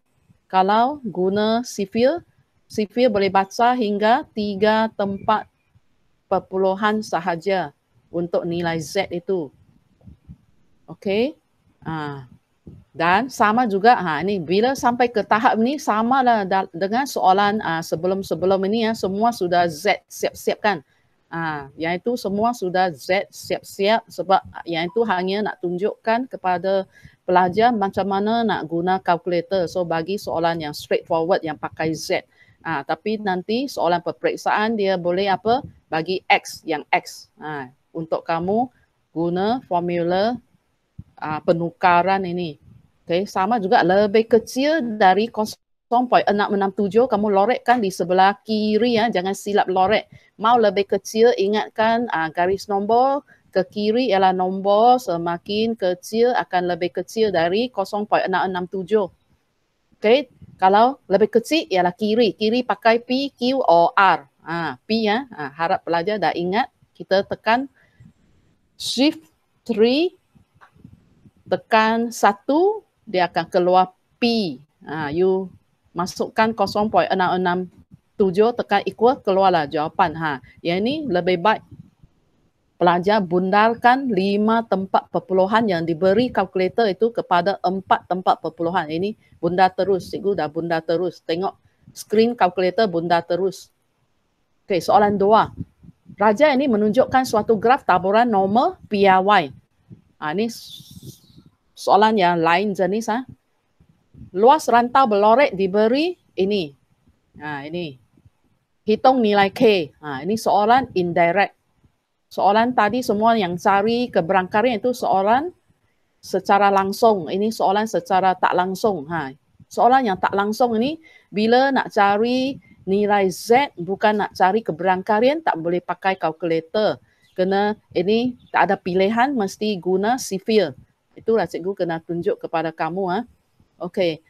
kalau guna sifil, sifil boleh baca hingga 3 tempat perpuluhan sahaja untuk nilai Z itu. Okay. Ah. Ha. Dan sama juga ha, ini bila sampai ke tahap ni sama lah dengan soalan ha, ah, sebelum sebelum ini ya semua sudah Z siap siap kan. Ha, ah, yang itu semua sudah Z siap siap sebab yang itu hanya nak tunjukkan kepada pelajar macam mana nak guna kalkulator. So bagi soalan yang straightforward yang pakai Z. Ha, tapi nanti soalan peperiksaan dia boleh apa bagi X yang X ha, untuk kamu guna formula uh, penukaran ini. Okay, sama juga lebih kecil dari 0.667 kamu lorekkan di sebelah kiri ya, jangan silap lorek. Mau lebih kecil ingatkan uh, garis nombor ke kiri ialah nombor semakin kecil akan lebih kecil dari 0.667. Okay, kalau lebih kecil ialah kiri. Kiri pakai P, Q, O, R. Ha, P ya, ha, harap pelajar dah ingat. Kita tekan Shift 3, tekan satu, dia akan keluar P. Ha, you masukkan 0.667, tekan equal, keluarlah jawapan. Ha. Yang ini lebih baik pelajar bundarkan lima tempat perpuluhan yang diberi kalkulator itu kepada empat tempat perpuluhan. Ini bundar terus, cikgu dah bundar terus. Tengok screen kalkulator bundar terus. Okey, soalan dua. Raja ini menunjukkan suatu graf taburan normal PRY. Ha, ini soalan yang lain jenis. Ha? Luas rantau belorek diberi ini. Ha, ini. Hitung nilai K. Ha, ini soalan indirect. Soalan tadi semua yang cari keberangkaran itu soalan secara langsung. Ini soalan secara tak langsung. Ha. Soalan yang tak langsung ini bila nak cari nilai Z bukan nak cari keberangkaran tak boleh pakai kalkulator. Kena ini tak ada pilihan mesti guna sifil itulah cikgu kena tunjuk kepada kamu ah. Okey.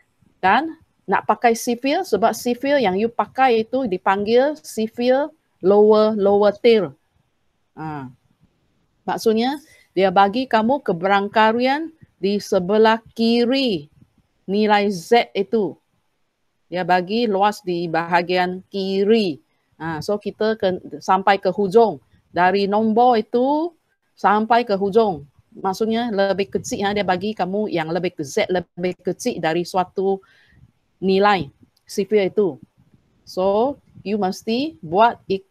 Dan nak pakai sifil sebab sifil yang you pakai itu dipanggil sifil lower lower tier. Ha. Ah. Maksudnya dia bagi kamu keberangkarian di sebelah kiri nilai Z itu. Dia bagi luas di bahagian kiri. Ha. so kita ke, sampai ke hujung dari nombor itu sampai ke hujung maksudnya lebih kecil ya dia bagi kamu yang lebih ke Z lebih kecil dari suatu nilai CPA itu. So you musti buat ik-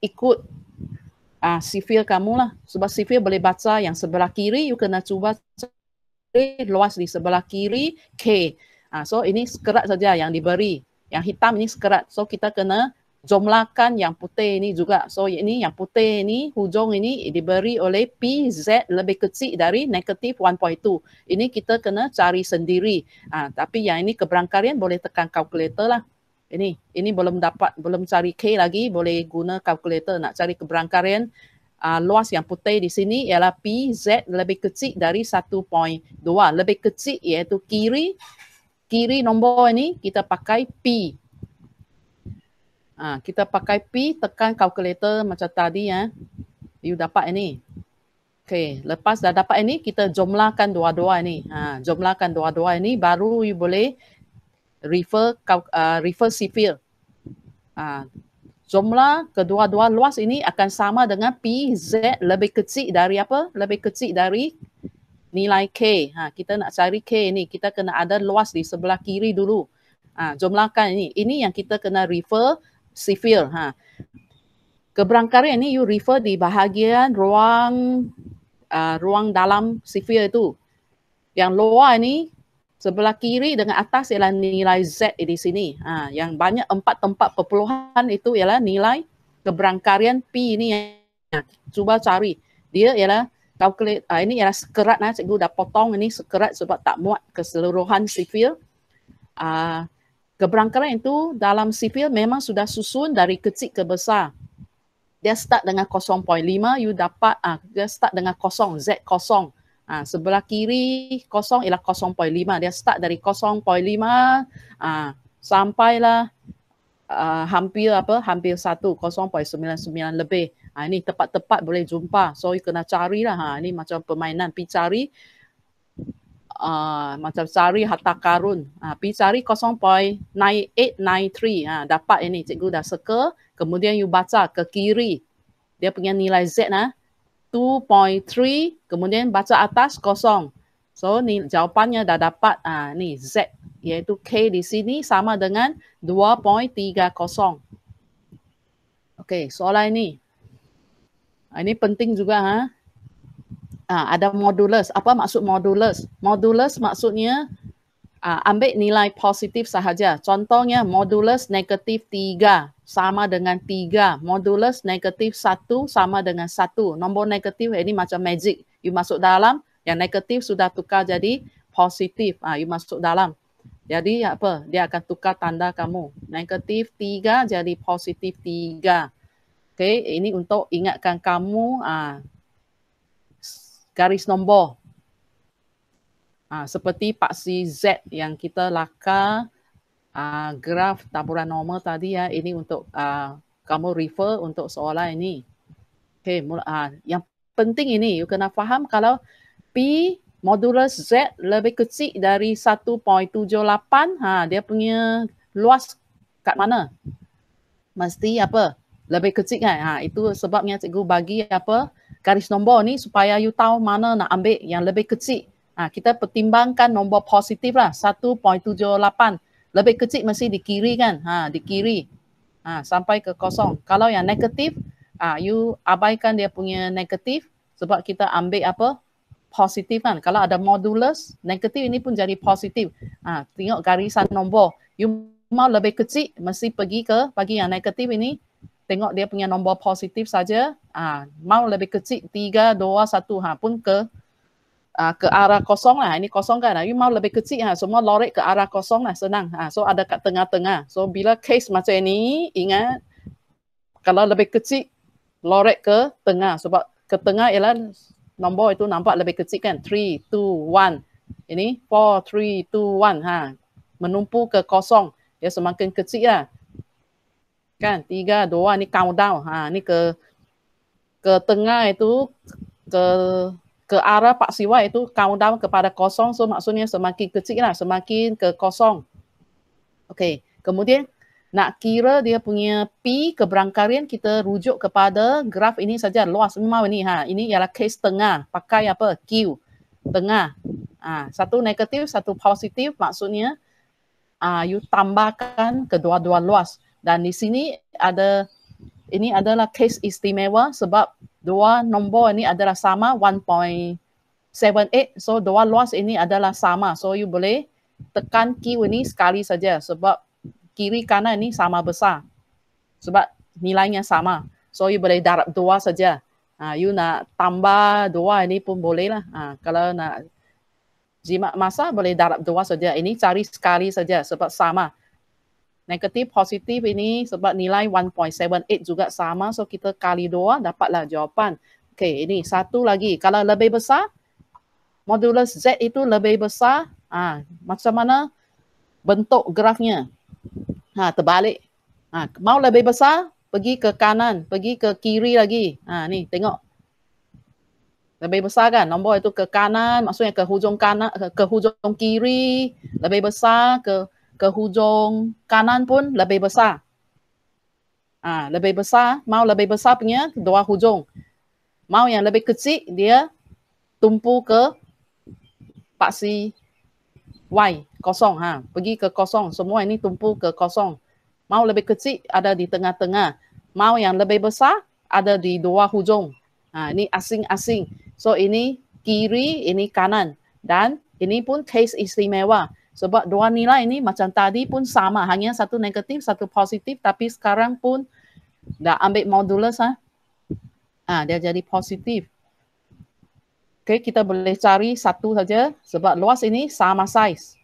ikut ah ha, uh, sifil kamu lah sebab sifil boleh baca yang sebelah kiri you kena cuba luas di sebelah kiri K. Ah uh, so ini sekerat saja yang diberi. Yang hitam ini sekerat. So kita kena jumlahkan yang putih ini juga. So ini yang putih ini, hujung ini diberi oleh p z lebih kecil dari negatif 1.2. Ini kita kena cari sendiri. Ha, tapi yang ini keberangkarian boleh tekan kalkulator lah. Ini ini belum dapat, belum cari K lagi, boleh guna kalkulator nak cari keberangkarian. Uh, luas yang putih di sini ialah PZ lebih kecil dari 1.2. Lebih kecil iaitu kiri, kiri nombor ini kita pakai P. Ha, kita pakai P tekan kalkulator macam tadi ya. You dapat ini. Okay, lepas dah dapat ini, kita jumlahkan dua-dua ini. Ha, jumlahkan dua-dua ini, baru you boleh refer uh, refer sifil. Ha, jumlah kedua-dua luas ini akan sama dengan z lebih kecil dari apa? Lebih kecil dari nilai K. Ha, kita nak cari K ini. Kita kena ada luas di sebelah kiri dulu. Ha, jumlahkan ini. Ini yang kita kena refer sifil ha. Keberang karet ni you refer di bahagian ruang uh, ruang dalam sifil itu. Yang luar ni sebelah kiri dengan atas ialah nilai Z di sini. Ha, yang banyak empat tempat perpuluhan itu ialah nilai keberangkarian P ini ya. Ha, cuba cari. Dia ialah calculate, uh, ini ialah sekerat lah cikgu dah potong ini sekerat sebab tak muat keseluruhan sifil. Uh, ah, Keberangkaran itu dalam sipil memang sudah susun dari kecil ke besar. Dia start dengan 0.5, you dapat ah dia start dengan kosong, Z kosong. Uh, sebelah kiri kosong ialah 0.5. Dia start dari 0.5 uh, ah, sampailah uh, hampir apa, hampir 1, 0.99 lebih. Ha, ini tepat-tepat boleh jumpa. So, you kena carilah. Ha, ini macam permainan. Pergi cari uh, macam cari harta karun. Uh, pi cari 0.9893. Uh, dapat ini. Cikgu dah circle. Kemudian you baca ke kiri. Dia punya nilai Z. Uh, ah, 2.3. Kemudian baca atas kosong. So ni jawapannya dah dapat uh, ni Z. Iaitu K di sini sama dengan 2.30. Okey, soalan ini. Ini penting juga. Huh? uh, ada modulus. Apa maksud modulus? Modulus maksudnya uh, ambil nilai positif sahaja. Contohnya modulus negatif 3 sama dengan 3. Modulus negatif 1 sama dengan 1. Nombor negatif eh, ini macam magic. You masuk dalam, yang negatif sudah tukar jadi positif. Uh, you masuk dalam. Jadi apa? Dia akan tukar tanda kamu. Negatif 3 jadi positif 3. Okay, ini untuk ingatkan kamu uh, garis nombor. Ha, seperti paksi Z yang kita lakar uh, graf taburan normal tadi ya. Ini untuk uh, kamu refer untuk soalan ini. Okay, mula, uh, yang penting ini, you kena faham kalau P modulus Z lebih kecil dari 1.78, ha, dia punya luas kat mana? Mesti apa? lebih kecil kan. Ha, itu sebabnya cikgu bagi apa garis nombor ni supaya you tahu mana nak ambil yang lebih kecil. Ha, kita pertimbangkan nombor positif lah 1.78. Lebih kecil mesti di kiri kan. Ha, di kiri ha, sampai ke kosong. Kalau yang negatif, ha, you abaikan dia punya negatif sebab kita ambil apa positif kan. Kalau ada modulus, negatif ini pun jadi positif. Ha, tengok garisan nombor. You mau lebih kecil, mesti pergi ke bagi yang negatif ini tengok dia punya nombor positif saja ah mau lebih kecil tiga dua satu ha pun ke ah ke arah kosong lah ini kosong kan you mau lebih kecil ha semua lorek ke arah kosong lah senang ah so ada kat tengah-tengah so bila case macam ini ingat kalau lebih kecil lorek ke tengah sebab ke tengah ialah nombor itu nampak lebih kecil kan 3 2 1 ini 4 3 2 1 ha menumpu ke kosong Ya semakin kecil lah kan tiga dua ni countdown ha ni ke ke tengah itu ke ke arah Pak Siwa itu countdown kepada kosong so maksudnya semakin kecil lah semakin ke kosong okey kemudian nak kira dia punya P keberangkarian kita rujuk kepada graf ini saja luas memang ni ha ini ialah case tengah pakai apa Q tengah ha, satu negatif satu positif maksudnya Uh, you tambahkan kedua-dua luas. Dan di sini ada ini adalah case istimewa sebab dua nombor ini adalah sama 1.78. So dua luas ini adalah sama. So you boleh tekan key ini sekali saja sebab kiri kanan ini sama besar. Sebab nilainya sama. So you boleh darab dua saja. Ah, you nak tambah dua ini pun boleh lah. Ah, kalau nak jimat masa boleh darab dua saja. Ini cari sekali saja sebab sama negatif positif ini sebab nilai 1.78 juga sama so kita kali dua dapatlah jawapan okey ini satu lagi kalau lebih besar modulus z itu lebih besar ah ha, macam mana bentuk grafnya ha terbalik ha, mau lebih besar pergi ke kanan pergi ke kiri lagi ha ni tengok lebih besar kan nombor itu ke kanan maksudnya ke hujung kanan ke hujung kiri lebih besar ke ke hujung kanan pun lebih besar. Ah, lebih besar, mau lebih besar punya dua hujung. Mau yang lebih kecil dia tumpu ke paksi Y kosong ha, pergi ke kosong. Semua ini tumpu ke kosong. Mau lebih kecil ada di tengah-tengah. Mau yang lebih besar ada di dua hujung. Ha, ini asing-asing. So ini kiri, ini kanan. Dan ini pun case istimewa. Sebab dua nilai ini macam tadi pun sama. Hanya satu negatif, satu positif. Tapi sekarang pun dah ambil modulus. Ah, ha? ha, dia jadi positif. Okay, kita boleh cari satu saja. Sebab luas ini sama size.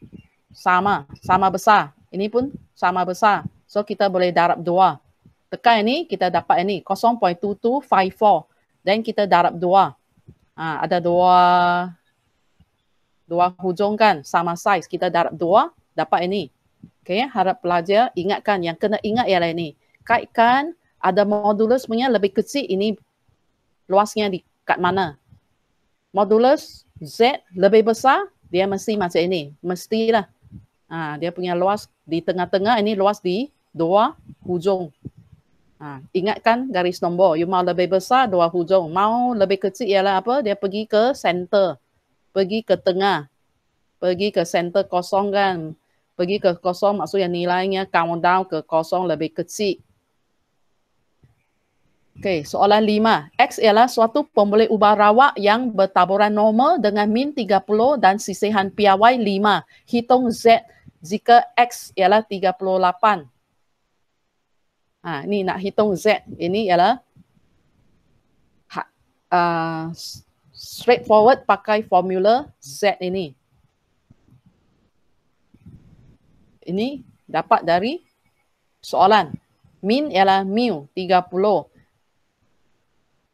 Sama. Sama besar. Ini pun sama besar. So, kita boleh darab dua. Tekan ini, kita dapat ini. 0.2254. Then, kita darab dua. Ha, ada dua dua hujung kan sama size kita darab dua dapat ini. Okey, harap pelajar ingatkan yang kena ingat ialah ini. Kaitkan ada modulus punya lebih kecil ini luasnya di kat mana. Modulus Z lebih besar dia mesti macam ini. Mestilah. Ha, dia punya luas di tengah-tengah ini luas di dua hujung. Ha, ingatkan garis nombor. You mau lebih besar dua hujung. Mau lebih kecil ialah apa? Dia pergi ke center pergi ke tengah, pergi ke center kosong kan, pergi ke kosong maksudnya nilainya down ke kosong lebih kecil. Okay, soalan lima. X ialah suatu pemboleh ubah rawak yang bertaburan normal dengan min 30 dan sisihan piawai 5. Hitung Z jika X ialah 38. Ha, ini nak hitung Z. Ini ialah ha, uh, straightforward pakai formula Z ini. Ini dapat dari soalan. Min ialah mu 30.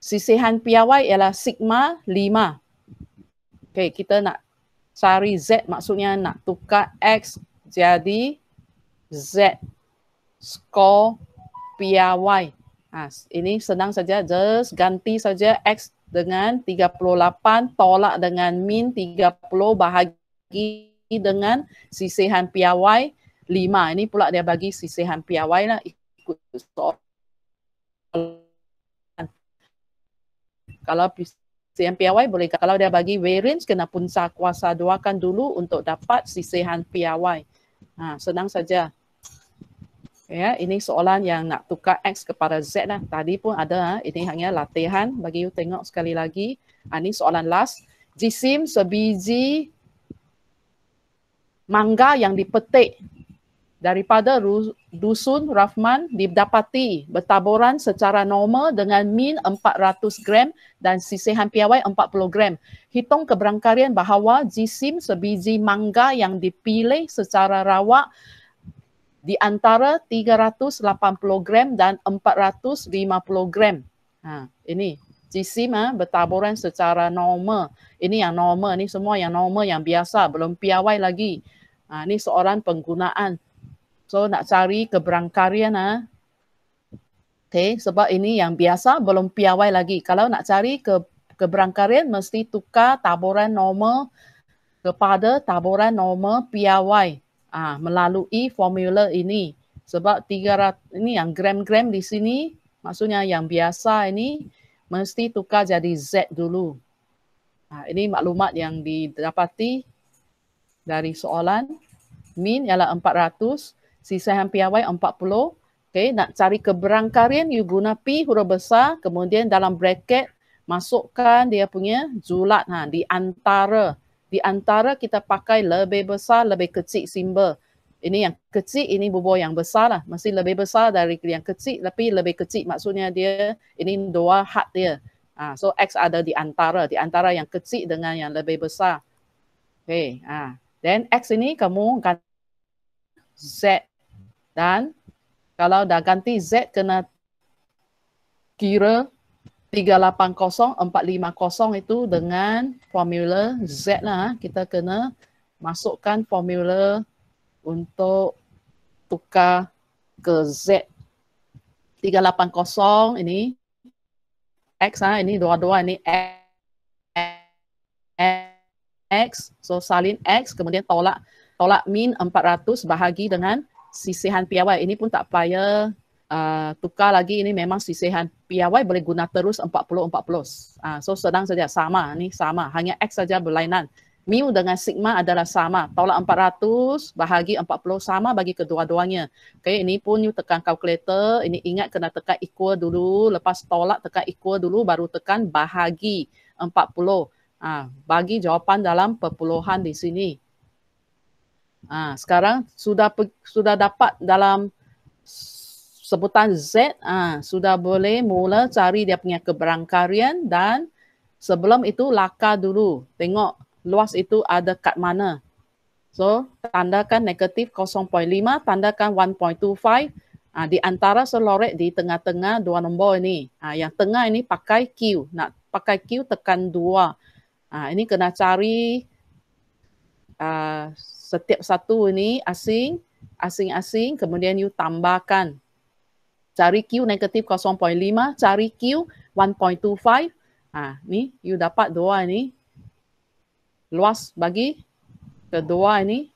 Sisihan piawai ialah sigma 5. Okey, kita nak cari Z maksudnya nak tukar X jadi Z score piawai. Ha, ini senang saja, just ganti saja X dengan 38 tolak dengan min 30 bahagi dengan sisihan PRY 5. Ini pula dia bagi sisihan PRY lah ikut soalan. Kalau sisihan PRY boleh kalau dia bagi variance kena punca kuasa 2 kan dulu untuk dapat sisihan PRY. Ha, senang saja ya ini soalan yang nak tukar x kepada z lah tadi pun ada ah, ini hanya latihan bagi you tengok sekali lagi ah, ini soalan last jisim sebiji mangga yang dipetik daripada dusun Rahman didapati bertaburan secara normal dengan min 400 gram dan sisihan piawai 40 gram. Hitung keberangkarian bahawa jisim sebiji mangga yang dipilih secara rawak di antara 380 gram dan 450 gram. Ha, ini jisim ha, bertaburan secara normal. Ini yang normal, ini semua yang normal, yang biasa, belum piawai lagi. Ha, ini seorang penggunaan. So nak cari keberangkarian. Ha. Okay, sebab ini yang biasa, belum piawai lagi. Kalau nak cari ke keberangkarian, mesti tukar taburan normal kepada taburan normal piawai ah melalui formula ini sebab 300 ini yang gram-gram di sini maksudnya yang biasa ini mesti tukar jadi Z dulu. Ah, ini maklumat yang didapati dari soalan. Min ialah 400, sisihan PIY 40. Okay, nak cari keberangkarian, you guna P huruf besar, kemudian dalam bracket masukkan dia punya zulat ha, di antara di antara kita pakai lebih besar, lebih kecil simbol. Ini yang kecil, ini bubur yang besar lah. Mesti lebih besar dari yang kecil, tapi lebih kecil maksudnya dia, ini doa hat dia. Ah, so X ada di antara, di antara yang kecil dengan yang lebih besar. Okay, ah. Ha. then X ini kamu ganti Z. Dan kalau dah ganti Z, kena kira 380450 itu hmm. dengan formula hmm. Z lah. Ha. Kita kena masukkan formula untuk tukar ke Z. 380 ini X lah. Ini dua-dua ini X. So salin X kemudian tolak. Tolak min 400 bahagi dengan sisihan piawai. Ini pun tak payah Ah, tukar lagi ini memang sisihan PIY boleh guna terus 40-40. Uh, ah, so sedang saja sama ni sama hanya X saja berlainan. Mu dengan sigma adalah sama. Tolak 400 bahagi 40 sama bagi kedua-duanya. Okay, ini pun you tekan calculator. Ini ingat kena tekan equal dulu. Lepas tolak tekan equal dulu baru tekan bahagi 40. Uh, ah, bagi jawapan dalam perpuluhan di sini. Uh, sekarang sudah sudah dapat dalam sebutan Z ha, sudah boleh mula cari dia punya keberangkarian dan sebelum itu laka dulu tengok luas itu ada kat mana. So tandakan negatif 0.5, tandakan 1.25 ha, ah, di antara selorek di tengah-tengah dua nombor ini. Ha, yang tengah ini pakai Q, nak pakai Q tekan 2. Ha, ini kena cari uh, setiap satu ini asing, asing-asing kemudian you tambahkan cari Q negatif 0.5, cari Q 1.25. Ah, ha, ni you dapat dua ni. Luas bagi kedua ni,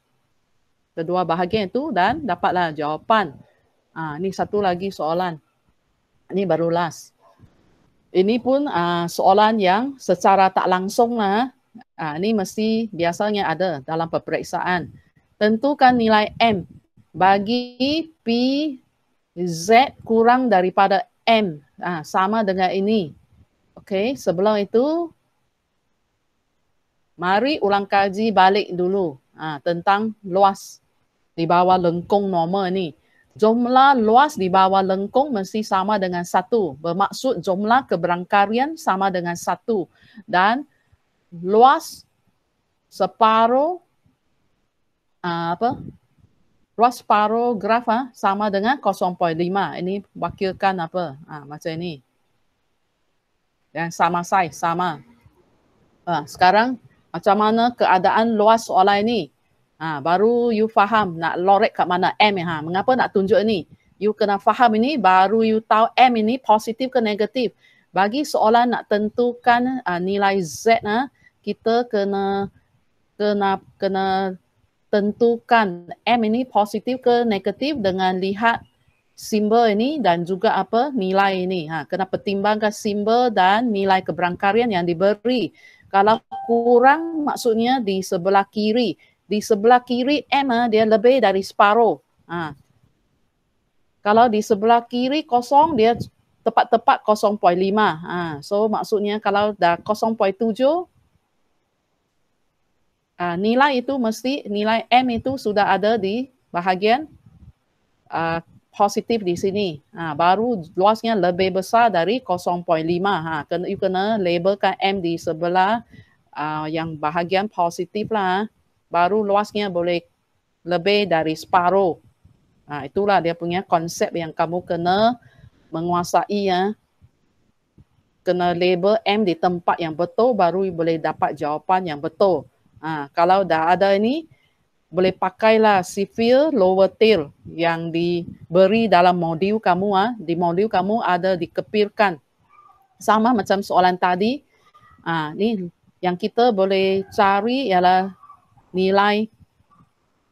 Kedua bahagian itu dan dapatlah jawapan. Ah, ni satu lagi soalan. Ni baru last. Ini pun uh, soalan yang secara tak langsung lah. Uh, ni mesti biasanya ada dalam peperiksaan. Tentukan nilai M bagi P Z kurang daripada M. Ah, sama dengan ini. Okey, sebelum itu, mari ulang kaji balik dulu ah, tentang luas di bawah lengkung normal ni. Jumlah luas di bawah lengkung mesti sama dengan satu. Bermaksud jumlah keberangkarian sama dengan satu. Dan luas separuh ha, apa Ross Paro ha, ah, sama dengan 0.5. Ini wakilkan apa? Ha, macam ini. yang sama size, sama. Ha, sekarang macam mana keadaan luas soalan ini? Ha, baru you faham nak lorek kat mana M. Ha. Mengapa nak tunjuk ini? You kena faham ini baru you tahu M ini positif ke negatif. Bagi soalan nak tentukan uh, nilai Z, uh, kita kena kena kena tentukan M ini positif ke negatif dengan lihat simbol ini dan juga apa nilai ini. Ha, kena pertimbangkan simbol dan nilai keberangkarian yang diberi. Kalau kurang maksudnya di sebelah kiri. Di sebelah kiri M ah, dia lebih dari separuh. Ha. Kalau di sebelah kiri kosong dia tepat-tepat 0.5. Ha. So maksudnya kalau dah uh, nilai itu mesti nilai M itu sudah ada di bahagian uh, positif di sini. Ha, baru luasnya lebih besar dari 0.5. Ha, kena, you kena labelkan M di sebelah uh, yang bahagian positif lah. Baru luasnya boleh lebih dari separuh. Ha, itulah dia punya konsep yang kamu kena menguasai ya. Kena label M di tempat yang betul baru boleh dapat jawapan yang betul. Ha, kalau dah ada ini, boleh pakailah sifil lower tail yang diberi dalam modul kamu. Ha. Di modul kamu ada dikepirkan. Sama macam soalan tadi. Ha, ni yang kita boleh cari ialah nilai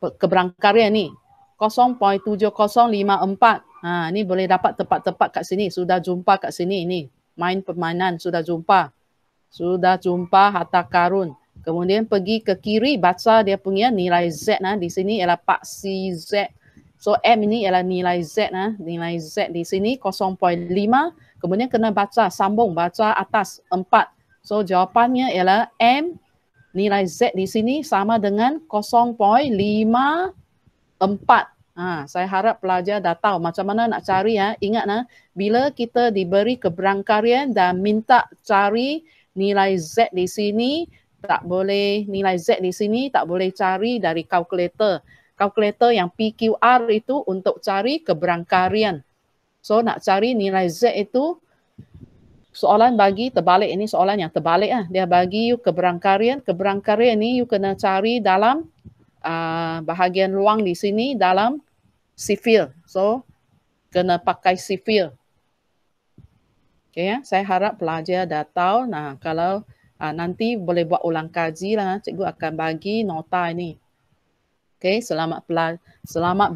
keberangkarian ini 0.7054. Ha, ni boleh dapat tempat-tempat kat sini. Sudah jumpa kat sini ini. Main permainan sudah jumpa. Sudah jumpa harta karun. Kemudian pergi ke kiri baca dia punya nilai Z nah di sini ialah pak si Z. So M ini ialah nilai Z nah, nilai Z di sini 0.5. Kemudian kena baca sambung baca atas 4. So jawapannya ialah M nilai Z di sini sama dengan 0.54. Ha, saya harap pelajar dah tahu macam mana nak cari ya. Ingat nah, bila kita diberi keberangkarian dan minta cari nilai Z di sini, tak boleh nilai Z di sini tak boleh cari dari kalkulator. Kalkulator yang PQR itu untuk cari keberangkarian. So nak cari nilai Z itu soalan bagi terbalik ini soalan yang terbalik ah dia bagi you keberangkarian keberangkarian ni you kena cari dalam uh, bahagian ruang di sini dalam sifil so kena pakai sifil okey ya saya harap pelajar dah tahu nah kalau uh, nanti boleh buat ulang kaji lah. Cikgu akan bagi nota ini. Okay, selamat pelajar. Selamat